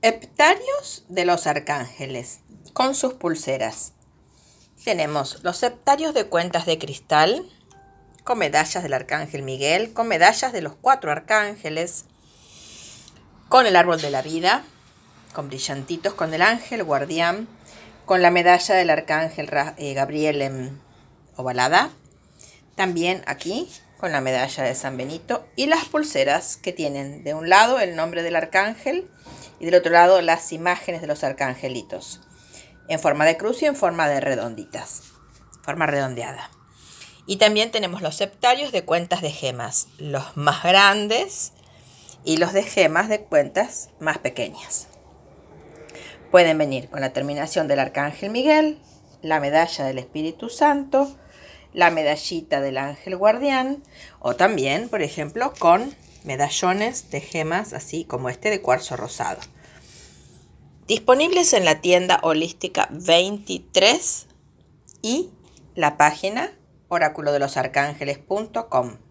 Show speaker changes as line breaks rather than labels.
Heptarios de los arcángeles con sus pulseras. Tenemos los septarios de cuentas de cristal con medallas del arcángel Miguel, con medallas de los cuatro arcángeles, con el árbol de la vida, con brillantitos, con el ángel guardián, con la medalla del arcángel eh, Gabriel en em, ovalada, también aquí con la medalla de San Benito y las pulseras que tienen de un lado el nombre del arcángel y del otro lado las imágenes de los arcangelitos, en forma de cruz y en forma de redonditas, forma redondeada. Y también tenemos los septarios de cuentas de gemas, los más grandes y los de gemas de cuentas más pequeñas. Pueden venir con la terminación del Arcángel Miguel, la medalla del Espíritu Santo, la medallita del Ángel Guardián o también, por ejemplo, con medallones de gemas así como este de cuarzo rosado. Disponibles en la tienda holística 23 y la página de los arcángeles.com.